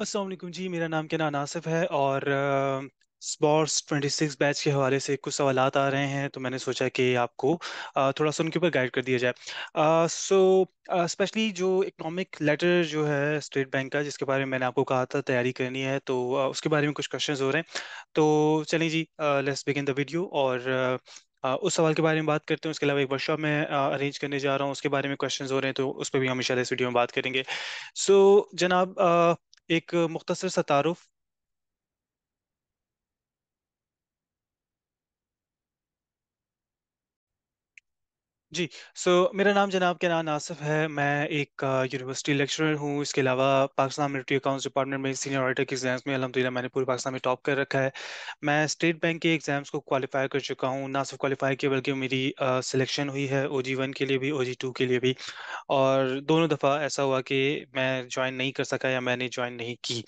असलम जी मेरा नाम क्या नासिफ है और स्पोर्ट्स ट्वेंटी सिक्स बैच के हवाले से कुछ सवाल आ रहे हैं तो मैंने सोचा कि आपको थोड़ा सा उनके ऊपर गाइड कर दिया जाए सो स्पेशली जो इकोनॉमिक लेटर जो है स्टेट बैंक का जिसके बारे में मैंने आपको कहा था तैयारी करनी है तो उसके बारे में कुछ क्वेश्चन हो रहे हैं तो चलें जी लेट्स बिगिन द वीडियो और उस सवाल के बारे में बात करते हैं उसके अलावा एक वर्कशॉप मैं अरेंज करने जा रहा हूँ उसके बारे में क्वेश्चन हो रहे हैं तो उस पर भी हम इस वीडियो में बात करेंगे सो so, जनाब एक मुख्तर सा तारफ़ जी, सो मेरा नाम जनाब नाम आसिफ है। मैं एक यूनिवर्सिटी लेक्चरर हूँ। इसके अलावा पाकिस्तान मिलिट्री अकाउंट्स डिपार्टमेंट में सीनियर ऑडिटर के एग्ज़ाम्स में अलहमदिल्ला मैंने पूरे पाकिस्तान में टॉप कर रखा है। मैं स्टेट बैंक के एग्ज़ाम्स को क्वालिफ़ाई कर चुका हूँ। ना सिर्फ़ क्वालिफ़ाई किया बल्कि मेरी सिलेक्शन हुई है ओ वन के लिए भी, ओ टू के लिए भी और दोनों दफ़ा ऐसा हुआ कि मैं जॉइन नहीं कर सका या मैंने ज्वाइन नहीं की।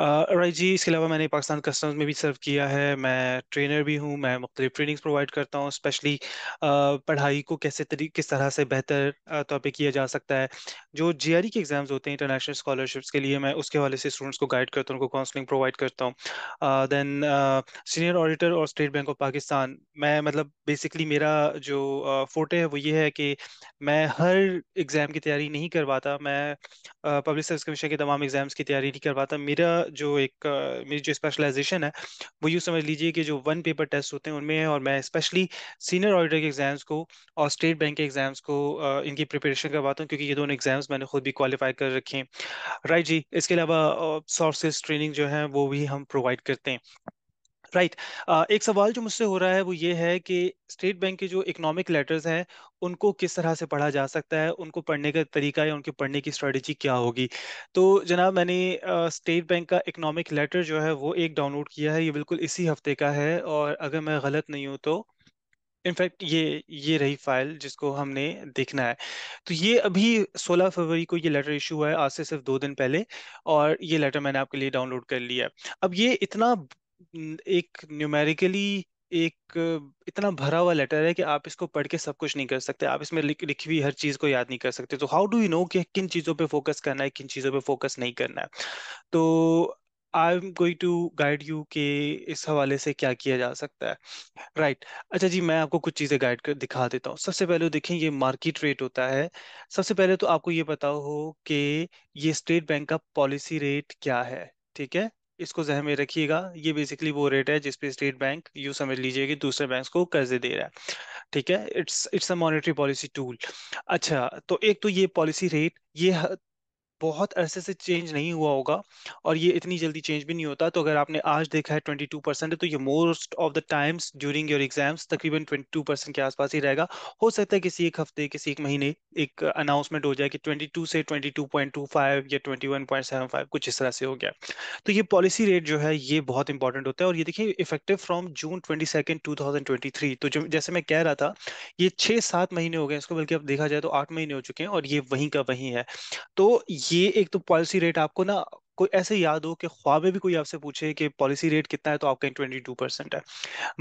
राइट जी, इसके अलावा मैंने पाकिस्तान कस्टम्स में भी सर्व किया है। मैं ट्रेनर भी हूँ। मैं मुख़्तलिफ़ ट्रेनिंग्स प्रोवाइड करता हूँ स्पेशली पढ़ाई को कैसे कैसे तरीके किस तरह से बेहतर तौर पर किया जा सकता है जो जी e के एग्ज़ाम्स होते हैं इंटरनेशनल स्कॉलरशिप्स के लिए मैं उसके हवाले से स्टूडेंट्स को गाइड करता हूँ उनको काउंसलिंग प्रोवाइड करता हूँ दैन सीनियर ऑडिटर और स्टेट बैंक ऑफ पाकिस्तान मैं मतलब बेसिकली मेरा जो फोटो है वो ये है कि मैं हर एग्ज़ाम की तैयारी नहीं करवाता मैं पब्लिक सर्विस कमीशन के तमाम एग्ज़ाम्स की तैयारी नहीं करवाता मेरा जो एक मेरी जो स्पेशलाइजेशन है वो यूँ समझ लीजिए कि जो वन पेपर टेस्ट होते हैं उनमें है और मैं स्पेशली सीनियर ऑडिटर के एग्ज़ाम्स को और स्टेट बैंक के एग्जाम्स को इनकी प्रिपरेशन करवाता हूँ क्योंकि ये दोनों एग्जाम्स मैंने खुद भी क्वालिफाई कर रखे हैं राइट जी इसके अलावा सॉफ्ट स्किल्स ट्रेनिंग जो है वो भी हम प्रोवाइड करते हैं राइट right. uh, एक सवाल जो मुझसे हो रहा है वो ये है कि स्टेट बैंक के जो इकोनॉमिक लेटर्स हैं उनको किस तरह से पढ़ा जा सकता है उनको पढ़ने का तरीका या उनके पढ़ने की स्ट्रेटजी क्या होगी तो जनाब मैंने स्टेट बैंक का इकोनॉमिक लेटर जो है वो एक डाउनलोड किया है ये बिल्कुल इसी हफ्ते का है और अगर मैं गलत नहीं हूँ तो इनफैक्ट ये ये रही फाइल जिसको हमने देखना है तो ये अभी 16 फरवरी को ये लेटर इशू हुआ है आज से सिर्फ दो दिन पहले और ये लेटर मैंने आपके लिए डाउनलोड कर लिया है अब ये इतना एक न्यूमेरिकली एक इतना भरा हुआ लेटर है कि आप इसको पढ़ के सब कुछ नहीं कर सकते आप इसमें लिखी हुई हर चीज को याद नहीं कर सकते तो हाउ डू यू नो कि किन चीजों पे फोकस करना है किन चीजों पे फोकस नहीं करना है तो I am going to guide you कि इस हवाले से क्या किया जा सकता है राइट right. अच्छा जी मैं आपको कुछ चीज़ें गाइड कर दिखा देता हूँ सबसे पहले तो देखें ये मार्केट रेट होता है सबसे पहले तो आपको ये पता हो कि ये स्टेट बैंक का पॉलिसी रेट क्या है ठीक है इसको जहन में रखिएगा ये बेसिकली वो रेट है जिसपे स्टेट बैंक यू समझ लीजिए कि दूसरे बैंक को कर्जे दे रहा है ठीक है it's it's a monetary policy tool अच्छा तो एक तो ये पॉलिसी रेट ये बहुत अरसे से चेंज नहीं हुआ होगा और ये इतनी जल्दी चेंज भी नहीं होता तो अगर आपने आज देखा है ट्वेंटी टू परसेंट है तो ये most of the times during your exams तकरीबन ट्वेंटी टू परसेंट के आसपास ही रहेगा हो सकता है किसी एक हफ्ते किसी एक महीने एक अनाउंसमेंट हो जाए कि ट्वेंटी टू से twenty two point two five या twenty one point seven five कुछ इस तरह से हो गया तो ये पॉलिसी रेट जो है ये बहुत इंपॉर्टेंट होता है और ये देखिए effective from June twenty second two thousand twenty three तो जैसे मैं कह रहा था ये छः सात महीने हो गए इसको बल्कि अब देखा जाए तो आठ महीने हो चुके हैं और ये वहीं का वहीं है तो ये एक तो पॉलिसी रेट आपको ना कोई ऐसे याद हो कि ख्वाब में भी कोई आपसे पूछे कि पॉलिसी रेट कितना है तो आपका ट्वेंटी टू परसेंट है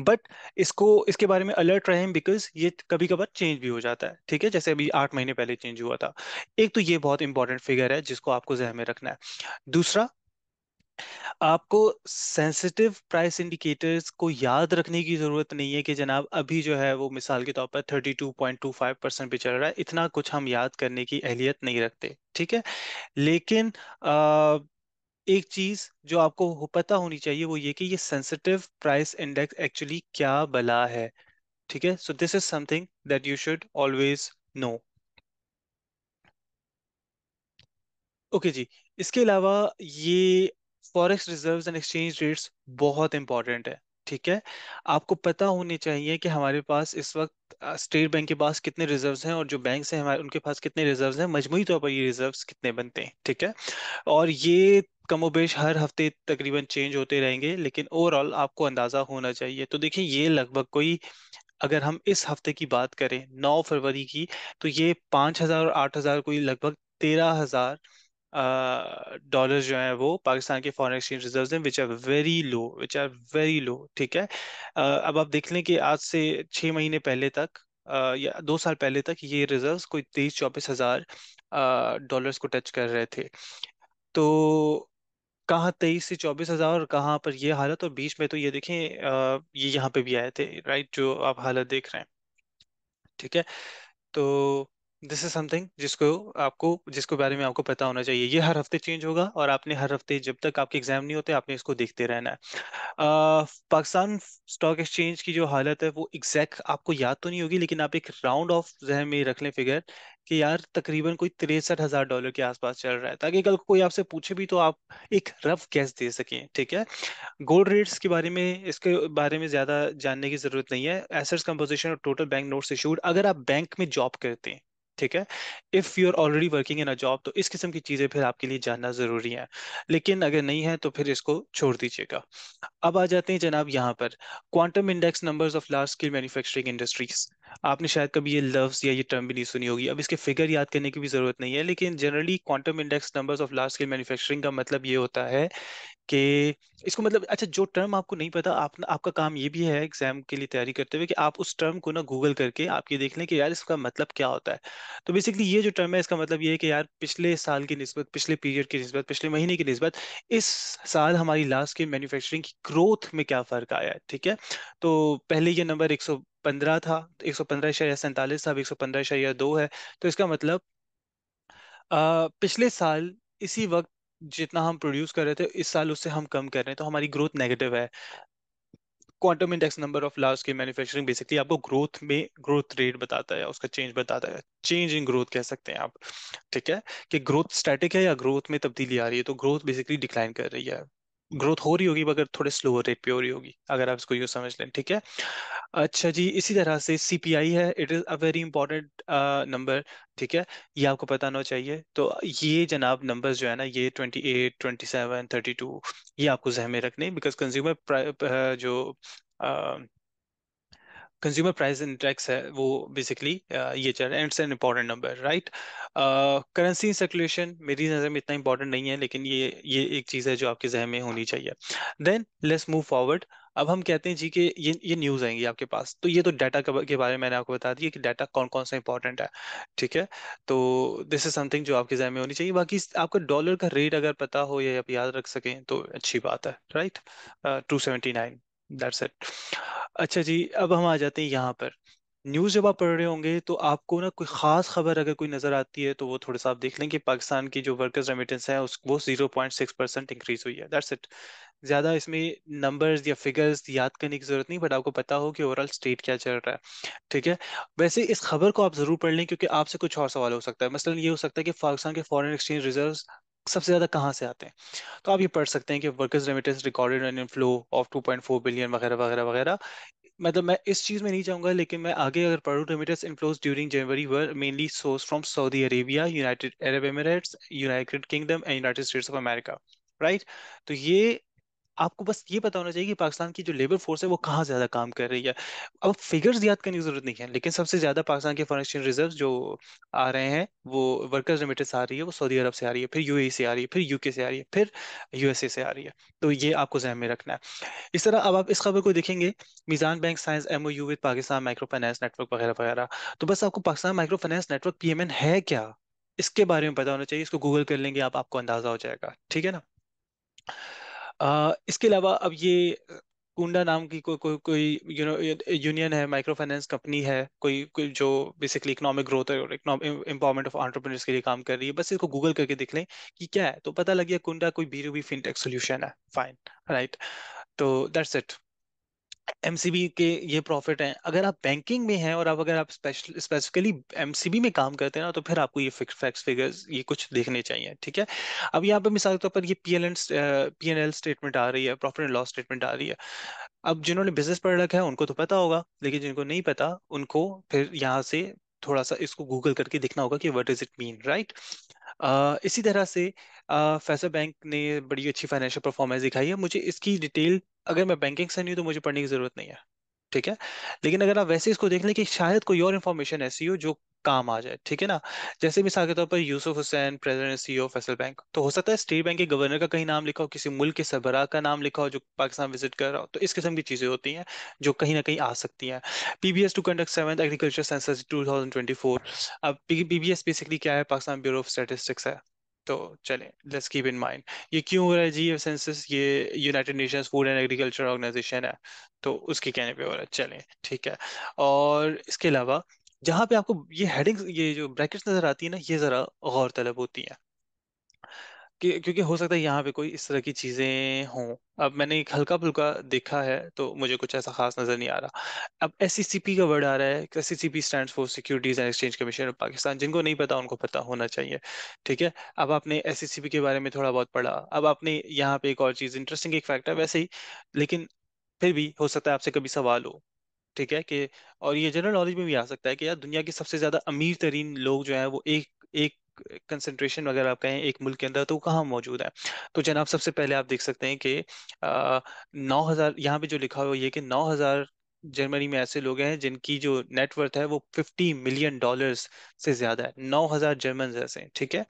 बट इसको इसके बारे में अलर्ट रहे बिकॉज ये कभी कभार चेंज भी हो जाता है ठीक है जैसे अभी आठ महीने पहले चेंज हुआ था एक तो ये बहुत इंपॉर्टेंट फिगर है जिसको आपको जहन में रखना है दूसरा आपको सेंसिटिव प्राइस इंडिकेटर्स को याद रखने की ज़रूरत नहीं है कि जनाब अभी जो है वो मिसाल के तौर पर 32.25 परसेंट पे चल रहा है इतना कुछ हम याद करने की अहलियत नहीं रखते ठीक है लेकिन आ, एक चीज़ जो आपको पता होनी चाहिए वो ये कि ये सेंसिटिव प्राइस इंडेक्स एक्चुअली क्या बला है ठीक है so this is something that you should always know okay जी इसके अलावा ये forex reserves and exchange rates बहुत इंपॉर्टेंट है ठीक है आपको पता होनी चाहिए कि हमारे पास इस वक्त स्टेट बैंक के पास कितने रिजर्व्स हैं और जो बैंक हैं हमारे उनके पास कितने रिजर्व्स हैं मजमू तौर पर ये रिजर्व्स कितने बनते हैं ठीक है और ये कमोबेश हर हफ्ते तकरीबन चेंज होते रहेंगे लेकिन ओवरऑल आपको अंदाजा होना चाहिए तो देखिए ये लगभग कोई अगर हम इस हफ्ते की बात करें नौ फरवरी की तो ये पाँच हज़ार और आठ हज़ार कोई लगभग तेरह हज़ार डॉलर्स जो हैं वो पाकिस्तान के फॉरेन एक्सचेंज रिजर्व्स हैं which are very low which are very low ठीक है uh, अब आप देख लें कि आज से छः महीने पहले तक uh, या दो साल पहले तक ये रिजर्व्स कोई तेईस चौबीस हज़ार डॉलर्स को टच कर रहे थे तो कहाँ तेईस से चौबीस हज़ार और कहाँ पर ये हालत और बीच में तो ये देखें ये यहाँ पे भी आए थे राइट जो आप हालत देख रहे हैं ठीक है तो दिस इज समथिंग जिसको आपको जिसको बारे में आपको पता होना चाहिए ये हर हफ्ते चेंज होगा और आपने हर हफ्ते जब तक आपके एग्जाम नहीं होते आपने इसको देखते रहना है पाकिस्तान स्टॉक एक्सचेंज की जो हालत है वो एग्जैक्ट आपको याद तो नहीं होगी लेकिन आप एक राउंड ऑफ जहन में रख लें फिगर कि यार तकरीबन कोई तिरसठ हजार डॉलर के आसपास चल रहा है ताकि कल कोई आपसे पूछे भी तो आप एक रफ गैस दे सकें ठीक है गोल्ड रेट्स के बारे में इसके बारे में ज्यादा जानने की जरूरत नहीं है एसेट्स कंपोजिशन और टोटल बैंक नोट्स इशूड अगर आप बैंक में जॉब करते हैं ठीक है if you are already working in a job तो इस किस्म की चीज़ें फिर आपके लिए जानना ज़रूरी है लेकिन अगर नहीं है तो फिर इसको छोड़ दीजिएगा अब आ जाते हैं जनाब यहाँ पर quantum index numbers of large scale manufacturing industries आपने शायद कभी ये लव्स या ये टर्म भी नहीं सुनी होगी अब इसके फिगर याद करने की भी ज़रूरत नहीं है लेकिन generally quantum index numbers of large scale manufacturing का मतलब ये होता है कि इसको मतलब अच्छा जो टर्म आपको नहीं पता आप आपका काम ये भी है एग्जाम के लिए तैयारी करते हुए कि आप उस टर्म को ना गूगल करके आप ये देख लें कि यार इसका मतलब क्या होता है तो बेसिकली ये जो टर्म है इसका मतलब ये है कि यार पिछले साल की नस्बत पिछले पीरियड की नस्बत पिछले महीने की नस्बत इस साल हमारी लास्ट के मैन्युफैक्चरिंग की ग्रोथ में क्या फ़र्क आया है ठीक है तो पहले ये नंबर एक पंद्रह था एक सौ पंद्रह तो सैंतालीस था अब एक सौ पंद्रह दो है तो इसका मतलब आ, पिछले साल इसी वक्त जितना हम प्रोड्यूस कर रहे थे इस साल उससे हम कम कर रहे हैं तो हमारी ग्रोथ नेगेटिव है quantum index number of large scale manufacturing basically आपको ग्रोथ में ग्रोथ रेट बताता है उसका चेंज बताता है चेंज इन ग्रोथ कह सकते हैं आप ठीक है कि ग्रोथ स्टैटिक है या ग्रोथ में तब्दीली आ रही है तो ग्रोथ बेसिकली डिक्लाइन कर रही है ग्रोथ हो रही होगी मगर थोड़े स्लोअर रेट पे हो रही होगी अगर आप इसको यूँ समझ लें ठीक है अच्छा जी इसी तरह से सी पी आई है it is a very important number ठीक है ये आपको पता होना चाहिए तो ये जनाब नंबर्स जो है ना ये twenty eight twenty seven thirty two ये आपको जहन में रखने बिकॉज कंज्यूमर uh, जो uh, कंज्यूमर प्राइस इंडेक्स है वो बेसिकली ये चल रहा है it's an important number right currency circulation मेरी नज़र में इतना इंपॉर्टेंट नहीं है लेकिन ये ये एक चीज़ है जो आपके जहन में होनी चाहिए देन लेट्स मूव फॉरवर्ड अब हम कहते हैं जी कि ये ये न्यूज़ आएंगी आपके पास तो ये तो डाटा के बारे में मैंने आपको बता दिया कि डाटा कौन कौन सा इंपॉर्टेंट है ठीक है तो दिस इज समथिंग जो आपके जहन में होनी चाहिए बाकी आपका डॉलर का रेट अगर पता हो या आप याद रख सकें तो अच्छी बात है right two seventy nine that's it अच्छा जी अब हम आ जाते हैं यहाँ पर न्यूज़ जब आप पढ़ रहे होंगे तो आपको ना कोई ख़ास खबर अगर कोई नज़र आती है तो वो थोड़ा सा आप देख लें कि पाकिस्तान की जो वर्कर्स रेमिटेंस है उस वो zero point six percent increase हुई है दैट्स इट ज़्यादा इसमें नंबर्स या फिगर्स याद करने की ज़रूरत नहीं बट आपको पता हो कि ओवरऑल स्टेट क्या चल रहा है ठीक है वैसे इस खबर को आप ज़रूर पढ़ लें क्योंकि आपसे कुछ और सवाल हो सकता है मसलन ये हो सकता है कि पाकिस्तान के फॉरेन एक्सचेंज रिजर्व्स सबसे ज्यादा कहाँ से आते हैं तो आप ये पढ़ सकते हैं कि workers remittance recorded an inflow of 2.4 billion वगैरह वगैरह वगैरह मतलब मैं इस चीज में नहीं जाऊंगा लेकिन मैं आगे अगर पढ़ूँ remittance inflows during January were mainly source from Saudi Arabia United Arab Emirates United Kingdom and United States of America right तो ये आपको बस ये पता होना चाहिए कि पाकिस्तान की जो लेबर फोर्स है वो कहाँ ज्यादा काम कर रही है अब फिगर्स याद करने की जरूरत नहीं है लेकिन सबसे ज्यादा पाकिस्तान के फॉरन रिजर्व जो आ रहे हैं वो वर्कर्स लिमिटेड से आ रही है वो सऊदी अरब से आ रही है फिर यू e से आ रही है फिर यूके से आ रही है फिर यूएसए से आ रही है तो ये आपको जहन में रखना है इस तरह अब आप इस खबर को देखेंगे Meezan bank signs M O U with Pakistan micro finance network वगैरह वगैरह तो बस आपको Pakistan micro finance network P है क्या इसके बारे में पता होना चाहिए इसको गूगल कर लेंगे आप आपको अंदाजा हो जाएगा ठीक है ना इसके अलावा अब ये कुंडा नाम की कोई कोई कोई यू नो यूनियन है माइक्रो फाइनेंस कंपनी है कोई कोई जो बेसिकली इकोनॉमिक ग्रोथ और एम्पावरमेंट ऑफ एंटरप्रेन्योर्स के लिए काम कर रही है बस इसको गूगल करके देख लें कि क्या है तो पता लग गया कुंडा कोई बी बी फिनटेक सोल्यूशन है फाइन राइट तो दैट्स इट एमसीबी के ये प्रॉफिट हैं अगर आप बैंकिंग में हैं और आप अगर आप स्पेशल स्पेसिफिकली एमसीबी में काम करते हैं ना तो फिर आपको ये फैक्स फिगर्स ये कुछ देखने चाहिए ठीक है अब यहाँ पे मिसाल के तौर पर ये P L and P N L statement आ रही है प्रॉफिट एंड लॉस स्टेटमेंट आ रही है अब जिन्होंने बिजनेस पढ़ रखा है उनको तो पता होगा लेकिन जिनको नहीं पता उनको फिर यहाँ से थोड़ा सा इसको गूगल करके देखना होगा कि what is it mean right इसी तरह से फैसा uh, बैंक ने बड़ी अच्छी फाइनेंशियल परफॉर्मेंस दिखाई है मुझे इसकी डिटेल अगर मैं बैंकिंग से नहीं हूँ तो मुझे पढ़ने की जरूरत नहीं है ठीक है लेकिन अगर आप वैसे इसको देख लें कि शायद कोई और इन्फॉर्मेशन ऐसी हो जो काम आ जाए ठीक है ना जैसे मिसाल के तौर पर Yousuf Hussain president CEO Faisal bank तो हो सकता है स्टेट बैंक के गवर्नर का कहीं नाम लिखा हो किसी मुल्क के सरबराह का नाम लिखा हो जो पाकिस्तान विजिट कर रहा हो तो इस किस्म की चीजें होती हैं जो कहीं ना कहीं आ सकती हैं PBS to conduct seven agriculture census 2024 अब पीबीएस बेसिकली क्या है पाकिस्तान ब्यूरो ऑफ स्टेटिस्टिक्स है तो चलें लेट्स कीप इन माइंड ये क्यों हो रहा है जी ये सेंसस ये United Nations Food and Agriculture Organization है तो उसके कहने पे हो रहा है चले ठीक है और इसके अलावा जहाँ पे आपको ये हेडिंग ये जो ब्रैकेट्स नज़र आती है ना ये ज़रा गौर तलब होती है कि क्योंकि हो सकता है यहाँ पे कोई इस तरह की चीजें हों अब मैंने एक हल्का फुल्का देखा है तो मुझे कुछ ऐसा खास नजर नहीं आ रहा अब एससीसीपी e का वर्ड आ रहा है SCCP stands for Securities and Exchange Commission of Pakistan जिनको नहीं पता उनको पता होना चाहिए ठीक है अब आपने एससीसीपी e के बारे में थोड़ा बहुत पढ़ा अब आपने यहाँ पे एक और चीज इंटरेस्टिंग एक फैक्ट है वैसे ही लेकिन फिर भी हो सकता है आपसे कभी सवाल हो ठीक है कि और ये जनरल नॉलेज में भी आ सकता है कि यार दुनिया के सबसे ज्यादा अमीर तरीन लोग जो है वो एक एक कंसंट्रेशन वगैरह आप कहें एक मुल्क के अंदर तो कहाँ मौजूद है तो जनाब सबसे पहले आप देख सकते हैं कि नौ हज़ार यहाँ पे जो लिखा हुआ ये कि नौ हज़ार जर्मनी में ऐसे लोग हैं जिनकी जो नेटवर्थ है वो फिफ्टी मिलियन डॉलर्स से ज्यादा है हजार जर्मन ऐसे ठीक है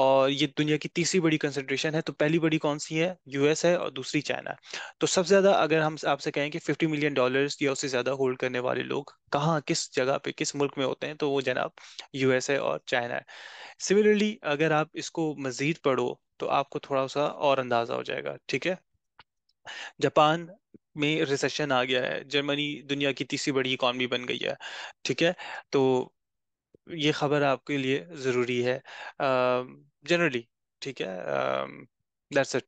और ये दुनिया की तीसरी बड़ी कंसेंट्रेशन है तो पहली बड़ी कौन सी है यूएस है और दूसरी चाइना तो सबसे ज्यादा अगर हम आपसे कहें कि फिफ्टी मिलियन डॉलर्स या उससे ज्यादा होल्ड करने वाले लोग कहाँ किस जगह पे किस मुल्क में होते हैं तो वो जनाब यूएस है और चाइना है सिमिलरली अगर आप इसको मजीद पढ़ो तो आपको थोड़ा सा और अंदाजा हो जाएगा ठीक है जापान में रिसेशन आ गया है जर्मनी दुनिया की तीसरी बड़ी इकॉनमी बन गई है ठीक है तो ये खबर आपके लिए ज़रूरी है जनरली ठीक है दैट्स इट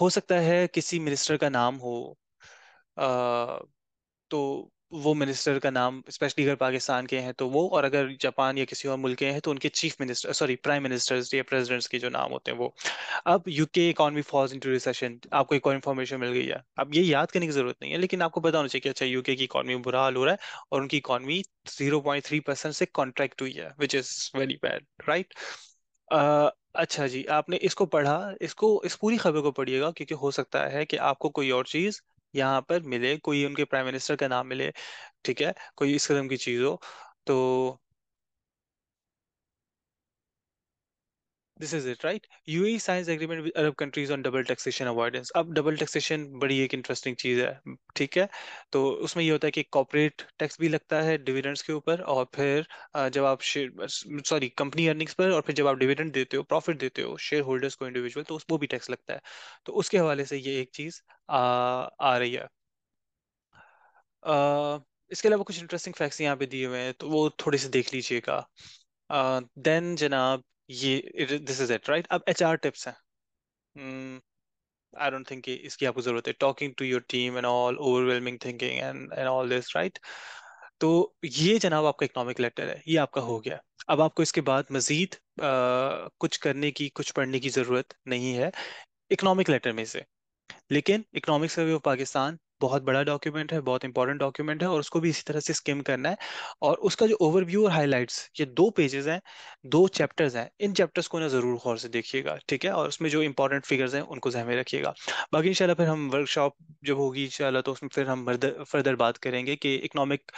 हो सकता है किसी मिनिस्टर का नाम हो आ, तो वो मिनिस्टर का नाम स्पेशली अगर पाकिस्तान के हैं तो वो और अगर जापान या किसी और मुल्क के हैं तो उनके chief minister sorry prime ministers या प्रेसिडेंट्स के जो नाम होते हैं वो अब UK economy falls into recession आपको एक और इन्फॉर्मेशन मिल गई है अब ये याद करने की जरूरत नहीं है लेकिन आपको पता होना चाहिए कि अच्छा यूके की इकॉनमी बुरा हाल हो रहा है और उनकी economy zero point three percent से कॉन्ट्रैक्ट हुई है which is very bad right अच्छा जी आपने इसको पढ़ा इसको इस पूरी खबर को पढ़िएगा क्योंकि हो सकता है कि आपको कोई और चीज़ यहाँ पर मिले कोई उनके प्राइम मिनिस्टर का नाम मिले ठीक है कोई इस कदम की चीज़ हो तो this is it right U E signs agreement with Arab countries on double taxation avoidance अब डबल टैक्सेशन बड़ी एक इंटरेस्टिंग चीज है ठीक है तो उसमें ये होता है कि कॉपोरेट टैक्स भी लगता है डिविडेंड्स के ऊपर और फिर जब आप सॉरी कंपनी अर्निंग्स पर और फिर जब आप डिविडेंड देते हो प्रॉफिट देते हो शेयर होल्डर्स को इंडिविजुअल तो उस वो भी टैक्स लगता है तो उसके हवाले से ये एक चीज आ, आ रही है आ, इसके अलावा कुछ इंटरेस्टिंग फैक्ट्स यहाँ पे दिए हुए हैं तो वो थोड़े से देख लीजिएगा देन uh, जनाब ये दिस इज इट राइट अब एच आर टिप्स हैं आई डोंट थिंक इसकी आपको जरूरत है talking to your team and all overwhelming thinking and and all this right तो ये जनाब आपका इकोनॉमिक लेटर है ये आपका हो गया अब आपको इसके बाद मजीद आ, कुछ करने की कुछ पढ़ने की ज़रूरत नहीं है इकोनॉमिक लेटर में से लेकिन इकोनॉमिक सर्वे ऑफ पाकिस्तान बहुत बड़ा डॉक्यूमेंट है बहुत इंपॉर्टेंट डॉक्यूमेंट है और उसको भी इसी तरह से स्किम करना है और उसका जो ओवरव्यू और हाईलाइट्स ये दो पेजेस हैं दो चैप्टर्स हैं इन चैप्टर्स को ना ज़रूर गौर से देखिएगा ठीक है और उसमें जो इंपॉर्टेंट फिगर्स हैं उनको जहमे रखिएगा बाकी इंशाल्लाह फिर हम वर्कशॉप जब होगी इंशाल्लाह तो उसमें फिर हम फर्दर बात करेंगे कि इकोनॉमिक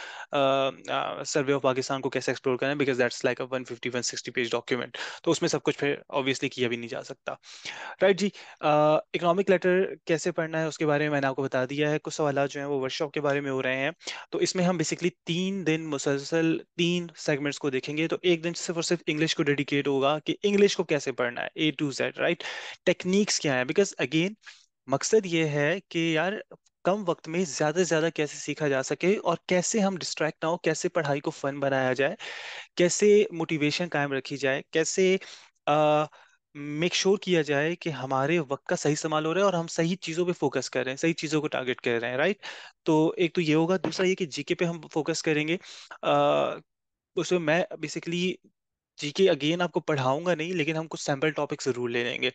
सर्वे ऑफ पाकिस्तान को कैसे एक्सप्लोर करें because that's like a one fifty one sixty page document तो उसमें सब कुछ फिर ऑब्वियसली किया भी नहीं जा सकता राइट right, जी इकोनॉमिक लेटर कैसे पढ़ना है उसके बारे में मैंने आपको बता दिया है कुछ सवाल जो हैं वो वर्कशॉप के बारे में हो रहे हैं तो इसमें हम बेसिकली तीन दिन मुसलसल तीन सेगमेंट्स को देखेंगे तो एक दिन सिर्फ और सिर्फ इंग्लिश को डेडिकेट होगा कि इंग्लिश को कैसे पढ़ना है A to Z right techniques क्या है बिकॉज अगेन मकसद ये है कि यार कम वक्त में ज़्यादा से ज़्यादा कैसे सीखा जा सके और कैसे हम डिस्ट्रैक्ट ना हो कैसे पढ़ाई को फ़न बनाया जाए कैसे मोटिवेशन कायम रखी जाए कैसे आ, मेक श्योर किया जाए कि हमारे वक्त का सही इस्तेमाल हो रहा है और हम सही चीज़ों पे फोकस कर रहे हैं सही चीज़ों को टारगेट कर रहे हैं राइट तो एक तो ये होगा दूसरा ये कि जीके पे हम फोकस करेंगे उसमें मैं बेसिकली जीके अगेन आपको पढ़ाऊंगा नहीं लेकिन हम कुछ सैम्पल टॉपिक जरूर ले लेंगे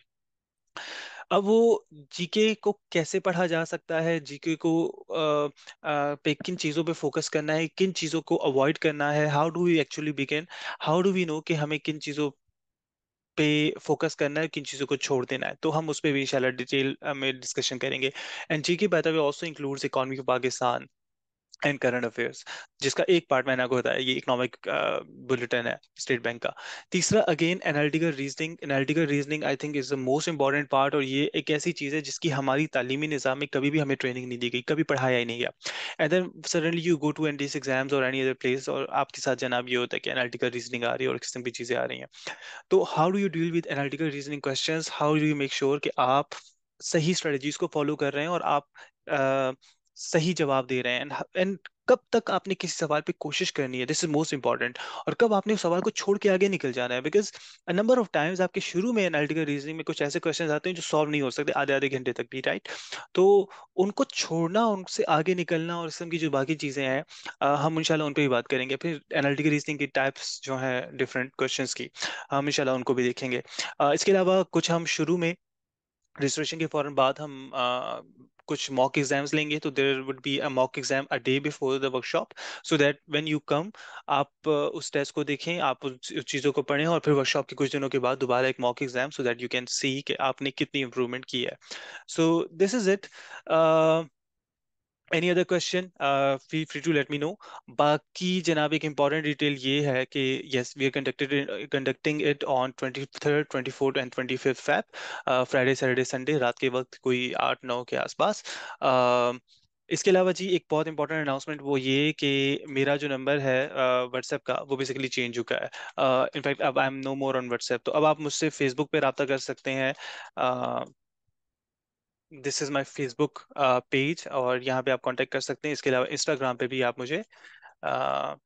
अब वो जीके को कैसे पढ़ा जा सकता है जीके को आ, आ, पे किन चीज़ों पे फोकस करना है किन चीज़ों को अवॉइड करना है how do we actually begin how do we know कि हमें किन चीज़ों पे फोकस करना है किन चीज़ों को छोड़ देना है तो हम उस पर भी इन डिटेल में डिस्कशन करेंगे एंड जी की बात also we also includes economy of Pakistan and current affairs जिसका एक पार्ट मैंने आपको बताया ये इकोनॉमिक बुलेटिन uh, है स्टेट बैंक का तीसरा again analytical reasoning analytical reasoning I think is the most important part और ये एक ऐसी चीज़ है जिसकी हमारी तालीमी निज़ाम में कभी भी हमें ट्रेनिंग नहीं दी गई कभी पढ़ाया ही नहीं गया and then suddenly you go to N D exams और एनी अदर प्लेस और आपके साथ जनाब ये होता है कि एनालिटिकल रीजनिंग आ रही है और किस्म की चीज़ें आ रही हैं तो how do you deal with analytical reasoning question how do you make sure कि आप सही स्ट्रेटजीज को फॉलो कर रहे हैं और आप uh, सही जवाब दे रहे हैं एंड कब तक आपने किसी सवाल पे कोशिश करनी है दिस इज मोस्ट इंपॉर्टेंट और कब आपने उस सवाल को छोड़ के आगे निकल जाना है because a number of times आपके शुरू में एनालिटिकल रीजनिंग में कुछ ऐसे क्वेश्चन आते हैं जो सॉल्व नहीं हो सकते आधे आधे घंटे तक भी राइट तो उनको छोड़ना उनसे आगे निकलना और इसम की जो बाकी चीज़ें हैं हम इनशाला उन पर भी बात करेंगे फिर एनालिटिकल रीजनिंग की टाइप्स जो है डिफरेंट क्वेश्चन की हम इनशाला उनको भी देखेंगे इसके अलावा कुछ हम शुरू में रजिस्ट्रेशन के फ़ौरन बाद हम कुछ मॉक एग्जाम्स लेंगे तो there would be a mock exam a day before the workshop so that when you come आप उस टेस्ट को देखें आप उस चीज़ों को पढ़ें और फिर वर्कशॉप के कुछ दिनों के बाद दोबारा एक mock exam so that you can see कि आपने कितनी इम्प्रूवमेंट की है so this is it any other question feel free to let me know बाकी जनाब एक इम्पॉर्टेंट डिटेल ये है कि yes we are conducted conducting it on twenty third twenty fourth and twenty fifth फैप फ्राइडे सैटरडे संडे रात के वक्त कोई आठ नौ के आसपास uh, इसके अलावा जी एक बहुत इंपॉर्टेंट अनाउंसमेंट वो ये कि मेरा जो नंबर है व्हाट्सएप uh, का वो बेसिकली चेंज चुका है इनफैक्ट uh, अब I am no more on WhatsApp तो अब आप मुझसे फेसबुक पे रबता कर सकते हैं uh, this is my Facebook page और यहाँ पे आप कॉन्टेक्ट कर सकते हैं इसके अलावा इंस्टाग्राम पे भी आप मुझे uh,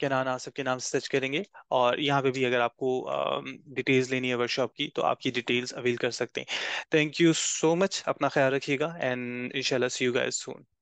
क्या नाम आसिफ के नाम से सर्च करेंगे और यहाँ पे भी अगर आपको डिटेल्स um, लेनी है वर्कशॉप की तो आपकी डिटेल्स अवेल कर सकते हैं थैंक यू सो मच अपना ख्याल रखिएगा एंड इंशाल्लाह सी यू गाइस सून